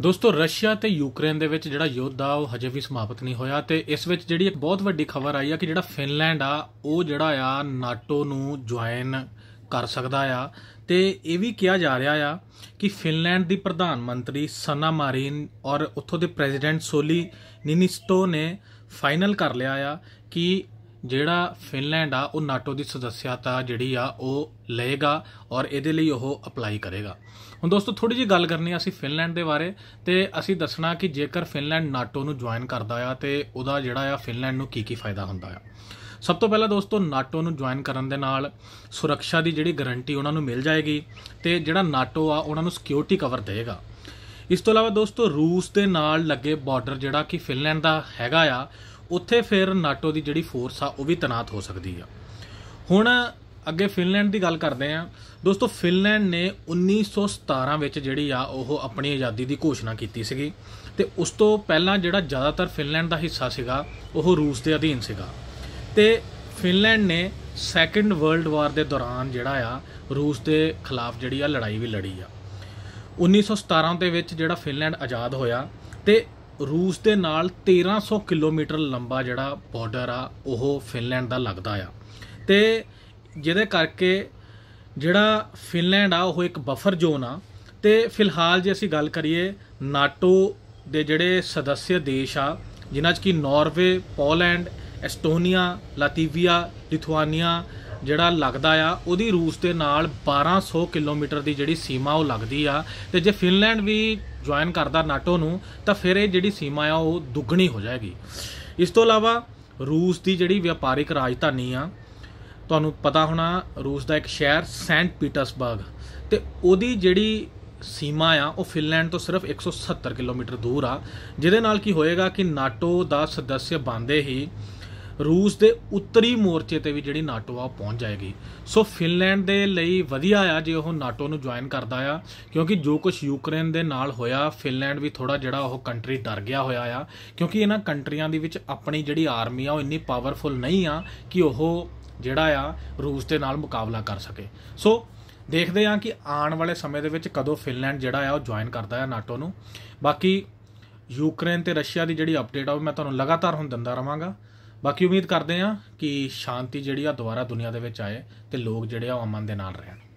ਦੋਸਤੋ ਰਸ਼ੀਆ ਤੇ ਯੂਕਰੇਨ ਦੇ ਵਿੱਚ ਜਿਹੜਾ ਯੁੱਧ ਆ ਉਹ ਹਜੇ ਵੀ ਸਮਾਪਤ ਨਹੀਂ ਹੋਇਆ ਤੇ ਇਸ ਵਿੱਚ ਜਿਹੜੀ ਇੱਕ ਬਹੁਤ ਵੱਡੀ ਖਬਰ ਆਈ ਆ ਕਿ ਜਿਹੜਾ ਫਿਨਲੈਂਡ ਆ ਉਹ ਜਿਹੜਾ ਆ ਨਾਟੋ ਨੂੰ ਜੁਆਇਨ ਕਰ ਸਕਦਾ ਆ ਤੇ ਇਹ ਵੀ ਕਿਹਾ ਜਾ ਰਿਹਾ ਆ ਕਿ ਫਿਨਲੈਂਡ ਦੀ ਪ੍ਰਧਾਨ ਮੰਤਰੀ ਸਨਾ ਮਾਰੀਨ ਔਰ ਉੱਥੋਂ ਦੇ ਪ੍ਰੈਜ਼ੀਡੈਂਟ ਸੋਲੀ ਨਿਨਿਸਟੋ ਨੇ ਫਾਈਨਲ ਕਰ ਲਿਆ ਆ ਕਿ ਜਿਹੜਾ ਫਿਨਲੈਂਡ ਆ ਉਹ ਨਾਟੋ ਦੀ ਸਦੱਸਿਆਤਾ ਜਿਹੜੀ ਆ ਉਹ ਲਏਗਾ ਔਰ ਇਹਦੇ ਲਈ ਉਹ ਅਪਲਾਈ ਕਰੇਗਾ ਹੁਣ ਦੋਸਤੋ ਥੋੜੀ ਜੀ ਗੱਲ ਕਰਨੀ ਆ ਅਸੀਂ ਫਿਨਲੈਂਡ ਦੇ ਬਾਰੇ ਤੇ ਅਸੀਂ ਦੱਸਣਾ ਕਿ ਜੇਕਰ ਫਿਨਲੈਂਡ ਨਾਟੋ ਨੂੰ ਜੁਆਇਨ ਕਰਦਾ ਆ ਤੇ ਉਹਦਾ ਜਿਹੜਾ ਆ ਫਿਨਲੈਂਡ ਨੂੰ ਕੀ ਕੀ ਫਾਇਦਾ ਹੁੰਦਾ ਆ ਸਭ ਤੋਂ ਪਹਿਲਾਂ ਦੋਸਤੋ ਨਾਟੋ ਨੂੰ ਜੁਆਇਨ ਕਰਨ ਦੇ ਨਾਲ ਸੁਰੱਖਿਆ ਦੀ ਜਿਹੜੀ ਗਾਰੰਟੀ ਉਹਨਾਂ ਨੂੰ ਮਿਲ ਜਾਏਗੀ ਤੇ ਜਿਹੜਾ ਨਾਟੋ ਆ ਉਹਨਾਂ ਨੂੰ ਸਿਕਿਉਰਿਟੀ ਕਵਰ ਦੇਗਾ ਇਸ ਤੋਂ ਇਲਾਵਾ ਦੋਸਤੋ ਰੂਸ ਦੇ ਨਾਲ ਲੱਗੇ ਬਾਰਡਰ ਜਿਹੜਾ ਕਿ ਫਿਨਲੈਂਡ ਦਾ ਹੈਗਾ ਆ ਉੱਥੇ ਫਿਰ ਨਾਟੋ ਦੀ ਜਿਹੜੀ ਫੋਰਸ ਆ ਉਹ ਵੀ ਤਨਾਤ ਹੋ ਸਕਦੀ ਆ ਹੁਣ ਅੱਗੇ ਫਿਨਲੈਂਡ ਦੀ ਗੱਲ ਕਰਦੇ ਆ ਦੋਸਤੋ ਫਿਨਲੈਂਡ ਨੇ 1917 ਵਿੱਚ ਜਿਹੜੀ ਆ ਉਹ ਆਪਣੀ ਆਜ਼ਾਦੀ ਦੀ ਘੋਸ਼ਣਾ ਕੀਤੀ ਸੀਗੀ ਤੇ ਉਸ ਤੋਂ ਪਹਿਲਾਂ ਜਿਹੜਾ ਜ਼ਿਆਦਾਤਰ ਫਿਨਲੈਂਡ ਦਾ ਹਿੱਸਾ ਸੀਗਾ ਉਹ ਰੂਸ ਦੇ ਅਧੀਨ ਸੀਗਾ ਤੇ ਫਿਨਲੈਂਡ ਨੇ ਸੈਕੰਡ ਵਰਲਡ ਵਾਰ ਦੇ ਦੌਰਾਨ ਜਿਹੜਾ ਆ ਰੂਸ ਦੇ ਖਿਲਾਫ ਜਿਹੜੀ ਆ ਲੜਾਈ ਵੀ ਲੜੀ ਆ 1917 ਦੇ ਵਿੱਚ ਜਿਹੜਾ ਫਿਨਲੈਂਡ ਆਜ਼ਾਦ ਹੋਇਆ ਤੇ ਰੂਸ ਦੇ ਨਾਲ 1300 ਕਿਲੋਮੀਟਰ ਲੰਬਾ ਜਿਹੜਾ ਬਾਰਡਰ ਆ ਉਹ ਫਿਨਲੈਂਡ ਦਾ ਲੱਗਦਾ ਆ ਤੇ ਜਿਹਦੇ ਕਰਕੇ ਜਿਹੜਾ ਫਿਨਲੈਂਡ ਆ ਉਹ ਇੱਕ ਬਫਰ ਜ਼ੋਨ ਆ ਤੇ ਫਿਲਹਾਲ ਜੇ ਅਸੀਂ ਗੱਲ ਕਰੀਏ ਨਾਟੋ ਦੇ ਜਿਹੜੇ ਸਦੱਸਯ ਦੇਸ਼ ਆ ਜਿਨ੍ਹਾਂ 'ਚ ਕੀ Norway Poland Estonia Latvia Lithuania ਜਿਹੜਾ ਲੱਗਦਾ ਆ ਉਹਦੀ ਰੂਸ ਦੇ ਨਾਲ 1200 ਕਿਲੋਮੀਟਰ ਦੀ ਜਿਹੜੀ ਸੀਮਾ ਉਹ ਲੱਗਦੀ ਆ ਤੇ ਜੇ ਫਿਨਲੈਂਡ ਵੀ ਜੁਆਇਨ ਕਰਦਾ ਨਾਟੋ ਨੂੰ ਤਾਂ ਫਿਰ ਇਹ ਜਿਹੜੀ ਸੀਮਾ ਆ ਉਹ ਦੁੱਗਣੀ ਹੋ ਜਾਏਗੀ ਇਸ ਤੋਂ ਇਲਾਵਾ ਰੂਸ ਦੀ ਜਿਹੜੀ ਵਪਾਰਿਕ ਰਾਜਧਾਨੀ ਆ ਤੁਹਾਨੂੰ ਪਤਾ ਹੋਣਾ ਰੂਸ ਦਾ ਇੱਕ ਸ਼ਹਿਰ ਸੈਂਟ ਪੀਟਰਸਬਰਗ ਤੇ ਉਹਦੀ ਜਿਹੜੀ ਸੀਮਾ ਆ ਉਹ ਫਿਨਲੈਂਡ ਤੋਂ ਸਿਰਫ 170 ਕਿਲੋਮੀਟਰ ਦੂਰ ਆ ਜਿਹਦੇ ਨਾਲ ਕੀ ਹੋਏਗਾ ਕਿ ਨਾਟੋ ਦਾ ਸਦੱਸਿਆ ਬਣਦੇ ਹੀ ਰੂਸ ਦੇ ਉੱਤਰੀ ਮੋਰਚੇ ਤੇ ਵੀ ਜਿਹੜੀ ਨਾਟੋ ਆ ਪਹੁੰਚ ਜਾਏਗੀ ਸੋ ਫਿਨਲੈਂਡ ਦੇ ਲਈ ਵਧੀਆ ਆ ਜੇ ਉਹ ਨਾਟੋ ਨੂੰ ਜੁਆਇਨ ਕਰਦਾ ਆ ਕਿਉਂਕਿ ਜੋ ਕੁਝ ਯੂਕਰੇਨ ਦੇ ਨਾਲ ਹੋਇਆ ਫਿਨਲੈਂਡ ਵੀ ਥੋੜਾ ਜਿਹੜਾ ਉਹ ਕੰਟਰੀ ਡਰ ਗਿਆ ਹੋਇਆ ਆ ਕਿਉਂਕਿ ਇਹਨਾਂ ਕੰਟਰੀਆਂ ਦੇ ਵਿੱਚ ਆਪਣੀ ਜਿਹੜੀ ਆਰਮੀ ਆ ਉਹ ਇੰਨੀ ਪਾਵਰਫੁਲ ਨਹੀਂ ਆ ਕਿ ਉਹ ਜਿਹੜਾ ਆ ਰੂਸ ਦੇ ਨਾਲ ਮੁਕਾਬਲਾ ਕਰ ਸਕੇ ਸੋ ਦੇਖਦੇ ਆ ਕਿ ਆਉਣ ਵਾਲੇ ਸਮੇਂ ਦੇ ਵਿੱਚ ਕਦੋਂ ਫਿਨਲੈਂਡ ਜਿਹੜਾ ਆ ਉਹ ਜੁਆਇਨ ਕਰਦਾ ਆ ਨਾਟੋ ਨੂੰ ਬਾਕੀ ਯੂਕਰੇਨ ਤੇ ਰਸ਼ੀਆ ਦੀ ਜਿਹੜੀ ਅਪਡੇਟ ਆ ਉਹ ਮੈਂ ਤੁਹਾਨੂੰ ਲਗਾਤਾਰ ਹੁਣ ਦਿੰਦਾ ਰਵਾਂਗਾ ਬਾਕੀ ਉਮੀਦ ਕਰਦੇ ਆ ਕਿ ਸ਼ਾਂਤੀ ਜਿਹੜੀ ਆ ਦੁਬਾਰਾ ਦੁਨੀਆ ਦੇ ਵਿੱਚ ਆਏ ਤੇ ਲੋਕ ਜਿਹੜੇ ਆ ਉਹ ਅਮਨ ਦੇ ਨਾਲ ਰਹਿਣ